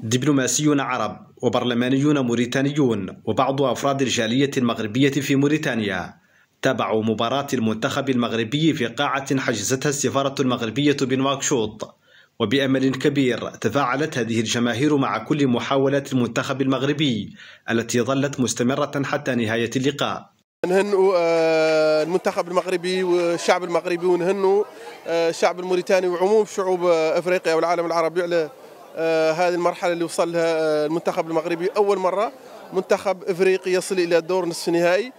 دبلوماسيون عرب وبرلمانيون موريتانيون وبعض أفراد الجالية المغربية في موريتانيا تابعوا مباراة المنتخب المغربي في قاعة حجزتها السفارة المغربية بنواكشوط وبأمل كبير تفاعلت هذه الجماهير مع كل محاولات المنتخب المغربي التي ظلت مستمرة حتى نهاية اللقاء نهنوا آه، المنتخب المغربي والشعب المغربي ونهنوا آه، الشعب الموريتاني وعموم شعوب آه، افريقيا والعالم العربي على آه، هذه المرحله اللي وصل لها آه، المنتخب المغربي اول مره منتخب افريقي يصل الى دور نصف نهائي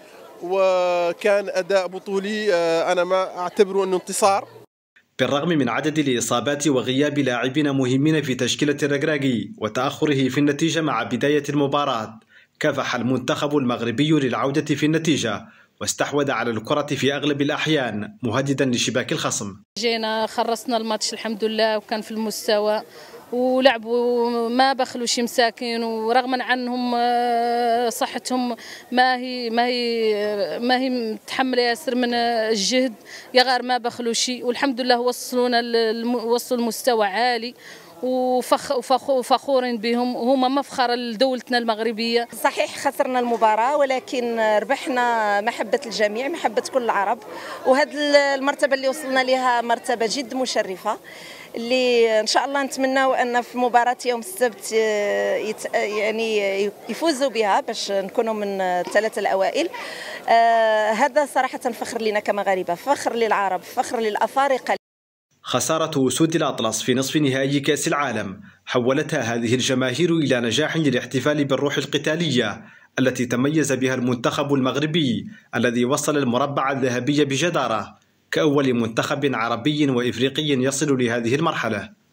وكان اداء بطولي آه، انا ما اعتبره انه انتصار بالرغم من عدد الإصابات وغياب لاعبين مهمين في تشكيلة الركراكي وتأخره في النتيجة مع بداية المباراة كافح المنتخب المغربي للعودة في النتيجة واستحوذ على الكرة في أغلب الأحيان مهددا لشباك الخصم جينا خرصنا الماتش الحمد لله وكان في المستوى ولعبوا ما شي مساكين ورغم عنهم آه، صحتهم ما هي ما هي ما هي متحمله ياسر من آه، الجهد يا غير ما شي والحمد لله وصلونا وصلوا لمستوى عالي وفخورين بهم هما مفخر لدولتنا المغربيه صحيح خسرنا المباراه ولكن ربحنا محبه الجميع محبه كل العرب وهذه المرتبه اللي وصلنا لها مرتبه جد مشرفه اللي ان شاء الله نتمناو ان في مباراه يوم السبت آه، يت... آه، يعني يفوزوا بها باش نكونوا من الثلاثه الاوائل آه هذا صراحه فخر لنا كمغاربه فخر للعرب فخر للافارقه خسارة وسود الأطلس في نصف نهائي كأس العالم حولتها هذه الجماهير إلى نجاح للاحتفال بالروح القتالية التي تميز بها المنتخب المغربي الذي وصل المربع الذهبي بجدارة كأول منتخب عربي وإفريقي يصل لهذه المرحلة